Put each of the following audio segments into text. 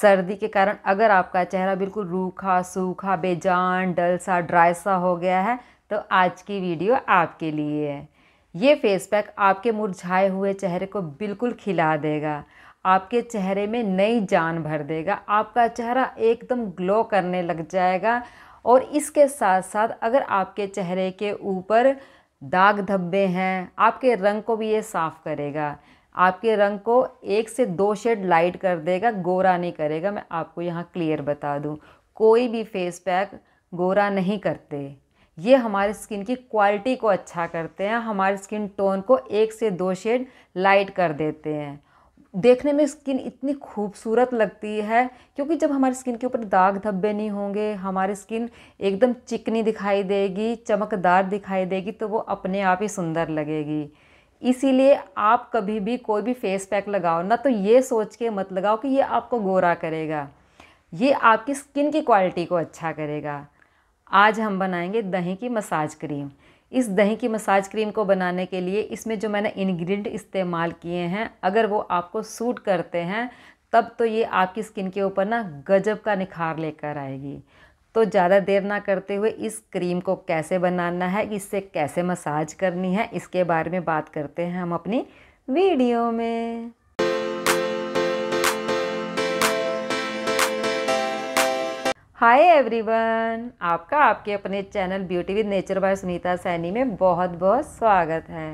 सर्दी के कारण अगर आपका चेहरा बिल्कुल रूखा सूखा बेजान डल सा ड्राई सा हो गया है तो आज की वीडियो आपके लिए है ये फेस पैक आपके मुरझाए हुए चेहरे को बिल्कुल खिला देगा आपके चेहरे में नई जान भर देगा आपका चेहरा एकदम ग्लो करने लग जाएगा और इसके साथ साथ अगर आपके चेहरे के ऊपर दाग धब्बे हैं आपके रंग को भी ये साफ़ करेगा आपके रंग को एक से दो शेड लाइट कर देगा गोरा नहीं करेगा मैं आपको यहाँ क्लियर बता दूँ कोई भी फेस पैक गोरा नहीं करते ये हमारे स्किन की क्वालिटी को अच्छा करते हैं हमारे स्किन टोन को एक से दो शेड लाइट कर देते हैं देखने में स्किन इतनी खूबसूरत लगती है क्योंकि जब हमारी स्किन के ऊपर दाग धब्बे नहीं होंगे हमारी स्किन एकदम चिकनी दिखाई देगी चमकदार दिखाई देगी तो वो अपने आप ही सुंदर लगेगी इसीलिए आप कभी भी कोई भी फेस पैक लगाओ ना तो ये सोच के मत लगाओ कि ये आपको गोरा करेगा ये आपकी स्किन की क्वालिटी को अच्छा करेगा आज हम बनाएंगे दही की मसाज क्रीम इस दही की मसाज क्रीम को बनाने के लिए इसमें जो मैंने इन्ग्रीडियंट इस्तेमाल किए हैं अगर वो आपको सूट करते हैं तब तो ये आपकी स्किन के ऊपर ना गजब का निखार लेकर आएगी तो ज़्यादा देर ना करते हुए इस क्रीम को कैसे बनाना है इससे कैसे मसाज करनी है इसके बारे में बात करते हैं हम अपनी वीडियो में हाय एवरीवन आपका आपके अपने channel beauty with nature by Sunita Saini में बहुत बहुत स्वागत है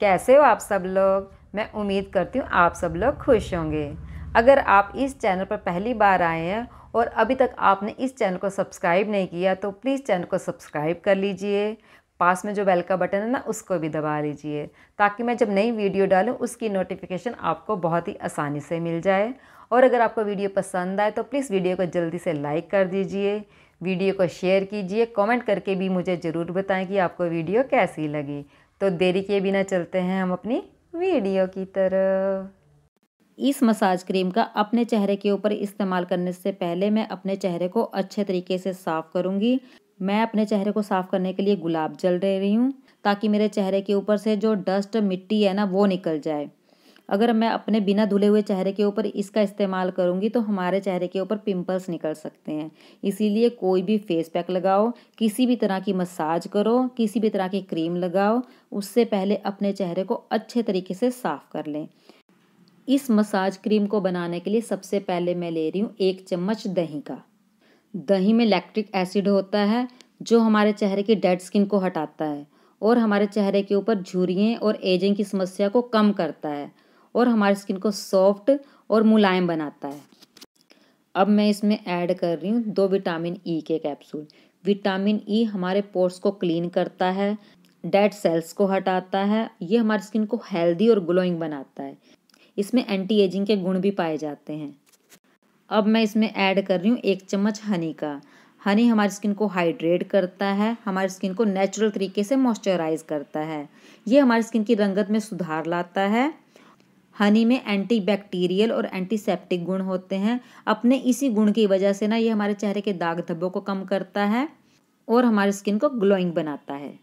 कैसे हो आप सब लोग मैं उम्मीद करती हूँ आप सब लोग खुश होंगे अगर आप इस चैनल पर पहली बार आए हैं और अभी तक आपने इस चैनल को सब्सक्राइब नहीं किया तो प्लीज़ चैनल को सब्सक्राइब कर लीजिए पास में जो बेल का बटन है ना उसको भी दबा लीजिए ताकि मैं जब नई वीडियो डालूँ उसकी नोटिफिकेशन आपको बहुत ही आसानी से मिल जाए और अगर आपको वीडियो पसंद आए तो प्लीज़ वीडियो को जल्दी से लाइक कर दीजिए वीडियो को शेयर कीजिए कमेंट करके भी मुझे ज़रूर बताएं कि आपको वीडियो कैसी लगी तो देरी किए बिना चलते हैं हम अपनी वीडियो की तरफ इस मसाज क्रीम का अपने चेहरे के ऊपर इस्तेमाल करने से पहले मैं अपने चेहरे को अच्छे तरीके से साफ़ करूँगी मैं अपने चेहरे को साफ़ करने के लिए गुलाब जल दे रही हूँ ताकि मेरे चेहरे के ऊपर से जो डस्ट मिट्टी है ना वो निकल जाए अगर मैं अपने बिना धुले हुए चेहरे के ऊपर इसका इस्तेमाल करूँगी तो हमारे चेहरे के ऊपर पिंपल्स निकल सकते हैं इसीलिए कोई भी फेस पैक लगाओ किसी भी तरह की मसाज करो किसी भी तरह की क्रीम लगाओ उससे पहले अपने चेहरे को अच्छे तरीके से साफ़ कर लें इस मसाज क्रीम को बनाने के लिए सबसे पहले मैं ले रही हूँ एक चम्मच दही का दही में लैक्ट्रिक एसिड होता है जो हमारे चेहरे की डेड स्किन को हटाता है और हमारे चेहरे के ऊपर झुरिए और एजिंग की समस्या को कम करता है और हमारी स्किन को सॉफ्ट और मुलायम बनाता है अब मैं इसमें ऐड कर रही हूँ दो विटामिन ई e के कैप्सूल विटामिन ई e हमारे पोर्स को क्लीन करता है डेड सेल्स को हटाता है ये हमारी स्किन को हेल्दी और ग्लोइंग बनाता है इसमें एंटी एजिंग के गुण भी पाए जाते हैं अब मैं इसमें ऐड कर रही हूँ एक चम्मच हनी का हनी हमारी स्किन को हाइड्रेट करता है हमारी स्किन को नेचुरल तरीके से मॉइस्चराइज करता है ये हमारी स्किन की रंगत में सुधार लाता है हनी में एंटी बैक्टीरियल और एंटीसेप्टिक गुण होते हैं अपने इसी गुण की वजह से ना ये हमारे चेहरे के दाग धब्बों को कम करता है और हमारी स्किन को ग्लोइंग बनाता है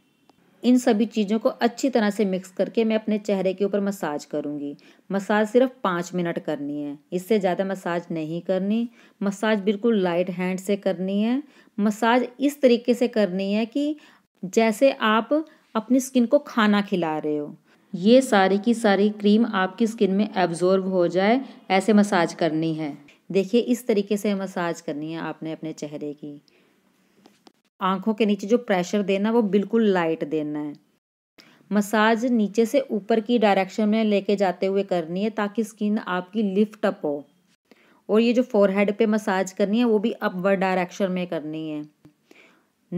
इन सभी चीज़ों को अच्छी तरह से मिक्स करके मैं अपने चेहरे के ऊपर मसाज करूँगी मसाज सिर्फ पाँच मिनट करनी है इससे ज़्यादा मसाज नहीं करनी मसाज बिल्कुल लाइट हैंड से करनी है मसाज इस तरीके से करनी है कि जैसे आप अपनी स्किन को खाना खिला रहे हो ये सारी की सारी क्रीम आपकी स्किन में एब्जॉर्ब हो जाए ऐसे मसाज करनी है देखिए इस तरीके से मसाज करनी है आपने अपने चेहरे की आँखों के नीचे जो प्रेशर देना वो बिल्कुल लाइट देना है मसाज नीचे से ऊपर की डायरेक्शन में लेके जाते हुए करनी है ताकि स्किन आपकी लिफ्ट अप हो और ये जो फोरहेड पे मसाज करनी है वो भी अपवर्ड डायरेक्शन में करनी है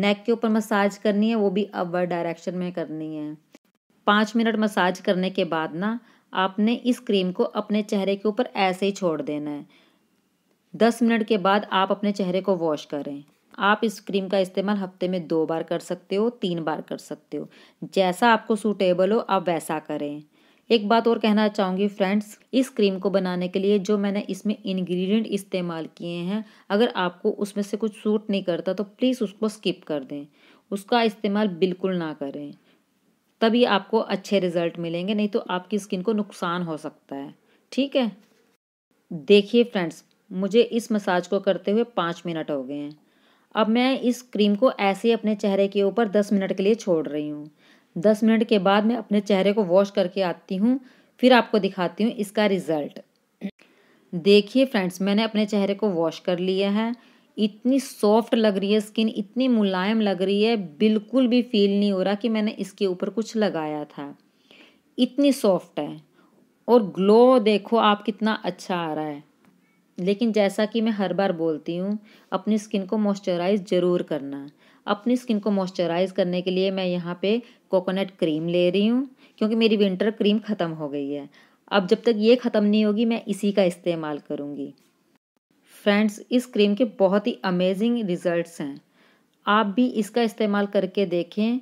नेक के ऊपर मसाज करनी है वो भी अपवर्ड डायरेक्शन में करनी है पाँच मिनट मसाज करने के बाद ना आपने इस क्रीम को अपने चेहरे के ऊपर ऐसे ही छोड़ देना है दस मिनट के बाद आप अपने चेहरे को वॉश करें आप इस क्रीम का इस्तेमाल हफ्ते में दो बार कर सकते हो तीन बार कर सकते हो जैसा आपको सूटेबल हो आप वैसा करें एक बात और कहना चाहूँगी फ्रेंड्स इस क्रीम को बनाने के लिए जो मैंने इसमें इंग्रेडिएंट इस्तेमाल किए हैं अगर आपको उसमें से कुछ सूट नहीं करता तो प्लीज़ उसको स्किप कर दें उसका इस्तेमाल बिल्कुल ना करें तभी आपको अच्छे रिजल्ट मिलेंगे नहीं तो आपकी स्किन को नुकसान हो सकता है ठीक है देखिए फ्रेंड्स मुझे इस मसाज को करते हुए पाँच मिनट हो गए हैं अब मैं इस क्रीम को ऐसे ही अपने चेहरे के ऊपर दस मिनट के लिए छोड़ रही हूँ दस मिनट के बाद मैं अपने चेहरे को वॉश करके आती हूँ फिर आपको दिखाती हूँ इसका रिज़ल्ट देखिए फ्रेंड्स मैंने अपने चेहरे को वॉश कर लिया है इतनी सॉफ्ट लग रही है स्किन इतनी मुलायम लग रही है बिल्कुल भी फील नहीं हो रहा कि मैंने इसके ऊपर कुछ लगाया था इतनी सॉफ्ट है और ग्लो देखो आप कितना अच्छा आ रहा है लेकिन जैसा कि मैं हर बार बोलती हूँ अपनी स्किन को मॉइस्चराइज ज़रूर करना अपनी स्किन को मॉइस्चराइज करने के लिए मैं यहाँ पे कोकोनट क्रीम ले रही हूँ क्योंकि मेरी विंटर क्रीम ख़त्म हो गई है अब जब तक ये ख़त्म नहीं होगी मैं इसी का इस्तेमाल करूँगी फ्रेंड्स इस क्रीम के बहुत ही अमेजिंग रिज़ल्ट हैं आप भी इसका इस्तेमाल करके देखें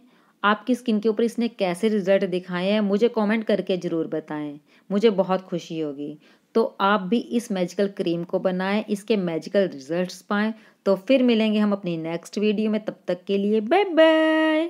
आपकी स्किन के ऊपर इसने कैसे रिज़ल्ट दिखाए हैं मुझे कमेंट करके ज़रूर बताएं मुझे बहुत खुशी होगी तो आप भी इस मैजिकल क्रीम को बनाएं इसके मैजिकल रिजल्ट्स पाएं तो फिर मिलेंगे हम अपनी नेक्स्ट वीडियो में तब तक के लिए बाय बाय